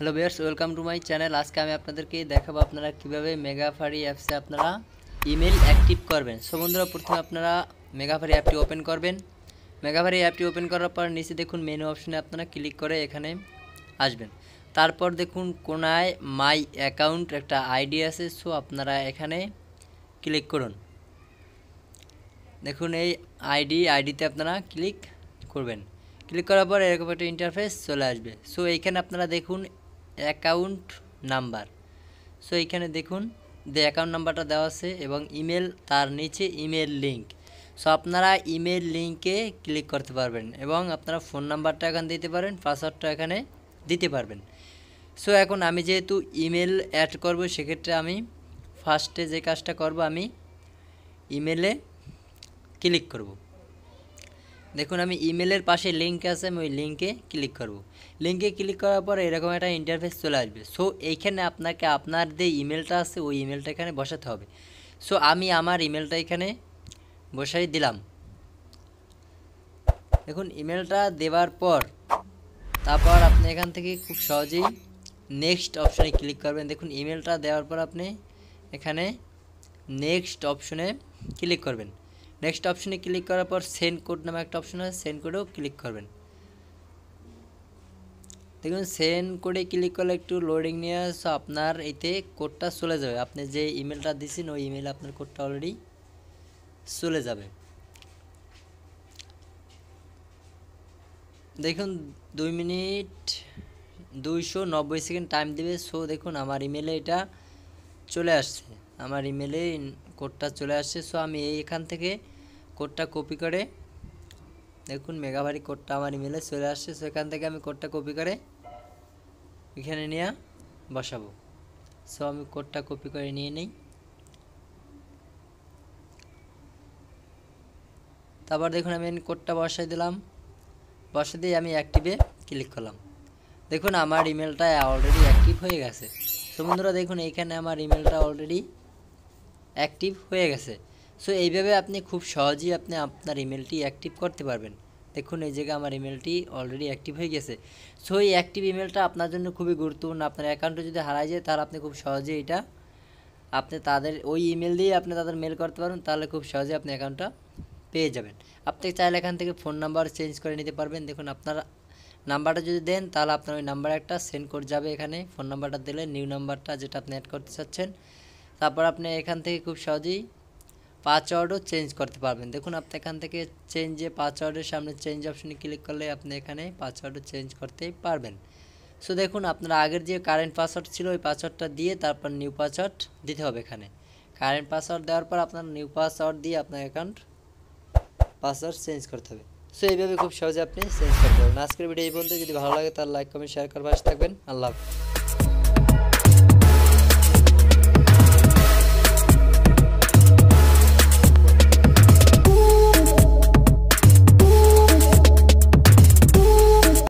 Hello viewers welcome to my channel আজকে আমি আপনাদেরকে দেখাবো আপনারা কীভাবে মেগাফারি অ্যাপসে আপনারা ইমেল অ্যাক্টিভ করবেন সো বন্ধুরা প্রথমে আপনারা মেগাফারি অ্যাপটি ওপেন করবেন মেগাফারি অ্যাপটি ওপেন করার পর নিচে দেখুন মেনু অপশনে আপনারা ক্লিক করে এখানে আসবেন তারপর দেখুন কোনায় মাই অ্যাকাউন্ট একটা আইডি আছে সো আপনারা এখানে ক্লিক করুন দেখুন এই আইডি আইডিতে আপনারা ক্লিক করবেন ক্লিক করার পর এরকম একটা ইন্টারফেস চলে আসবে সো এইখানে আপনারা দেখুন অ্যাকাউন্ট নাম্বার সো এখানে দেখুন যে অ্যাকাউন্ট নাম্বারটা দেওয়া আছে এবং ইমেল তার নিচে ইমেল লিঙ্ক সো আপনারা ইমেল লিঙ্কে ক্লিক করতে পারবেন এবং আপনারা ফোন নাম্বারটা এখানে দিতে পারেন পাসওয়ার্ডটা এখানে দিতে পারবেন সো এখন আমি যেহেতু ইমেল অ্যাড করব সেক্ষেত্রে আমি ফার্স্টে যে কাজটা করব আমি ইমেলে ক্লিক করবো দেখুন আমি ইমেলের পাশে লিঙ্ক আছে আমি ওই লিঙ্কে ক্লিক করব। লিঙ্কে ক্লিক করার পর এরকম একটা ইন্টারফেস চলে আসবে সো এইখানে আপনাকে আপনার যে ইমেলটা আছে ওই ইমেলটা এখানে বসাতে হবে সো আমি আমার ইমেলটা এখানে বসাই দিলাম দেখুন ইমেলটা দেওয়ার পর তারপর আপনি এখান থেকে খুব সহজেই নেক্সট অপশনে ক্লিক করবেন দেখুন ইমেলটা দেওয়ার পর আপনি এখানে নেক্সট অপশনে ক্লিক করবেন নেক্সট অপশনে ক্লিক করার পর সেন্ড কোড নামে একটা অপশন আছে সেন্ড কোডেও ক্লিক করবেন দেখুন সেন্ড কোডে ক্লিক করলে একটু লোডিং নিয়ে আসো আপনার এতে কোডটা চলে যাবে আপনি যে ইমেলটা দিয়েছেন ওই ইমেলে আপনার কোডটা অলরেডি চলে যাবে দেখুন দুই মিনিট দুইশো নব্বই সেকেন্ড টাইম দেবে সো দেখুন আমার ইমেলে এটা চলে আসছে আমার ইমেলে কোডটা চলে আসছে সো আমি এইখান থেকে কোডটা কপি করে দেখুন মেগাভারি কোডটা আমার ইমেলে চলে আসছে সো এখান থেকে আমি কোডটা কপি করে এখানে নিয়ে বসাবো সো আমি কোডটা কপি করে নিয়ে নিই তারপর দেখুন আমি কোডটা বসাই দিলাম বসা দিয়ে আমি অ্যাক্টিভে ক্লিক করলাম দেখুন আমার ইমেলটা অলরেডি অ্যাক্টিভ হয়ে গেছে তো বন্ধুরা দেখুন এইখানে আমার ইমেলটা অলরেডি অ্যাক্টিভ হয়ে গেছে সো এইভাবে আপনি খুব সহজেই আপনি আপনার ইমেলটি অ্যাক্টিভ করতে পারবেন দেখুন এই জায়গায় আমার ইমেলটি অলরেডি অ্যাক্টিভ হয়ে গেছে সো এই অ্যাক্টিভ ইমেলটা আপনার জন্য খুবই গুরুত্বপূর্ণ আপনার অ্যাকাউন্টে যদি হারাই যায় তাহলে আপনি খুব সহজে এটা আপনি তাদের ওই ইমেল দিয়ে আপনি তাদের মেল করতে পারেন তাহলে খুব সহজে আপনি অ্যাকাউন্টটা পেয়ে যাবেন আপনি চাইলে এখান থেকে ফোন নাম্বার চেঞ্জ করে নিতে পারবেন দেখুন আপনার নাম্বারটা যদি দেন তাহলে আপনার ওই নাম্বার একটা সেন্ড করে যাবে এখানে ফোন নাম্বারটা দিলে নিউ নাম্বারটা যেটা আপনি অ্যাড করতে চাচ্ছেন তারপর আপনি এখান থেকে খুব সহজেই পাসওয়ার্ডও চেঞ্জ করতে পারবেন দেখুন আপনি এখান থেকে চেঞ্জে পাসওয়ার্ডের সামনে চেঞ্জ অপশনে ক্লিক করলে আপনি এখানে পাসওয়ার্ডও চেঞ্জ করতে পারবেন সো দেখুন আপনার আগের যে কারেন্ট পাসওয়ার্ড ছিল ওই পাসওয়ার্ডটা দিয়ে তারপর নিউ পাসওয়ার্ড দিতে হবে এখানে কারেন্ট পাসওয়ার্ড দেওয়ার পর আপনার নিউ পাসওয়ার্ড দিয়ে আপনার অ্যাকাউন্ট পাসওয়ার্ড চেঞ্জ করতে হবে সো এইভাবে খুব সহজে আপনি চেঞ্জ করতে পারবেন আজকের ভিডিও এই পর্যন্ত যদি ভালো লাগে তাহলে লাইক কমেন্ট শেয়ার করবার থাকবেন আল্লাহ হাফিজ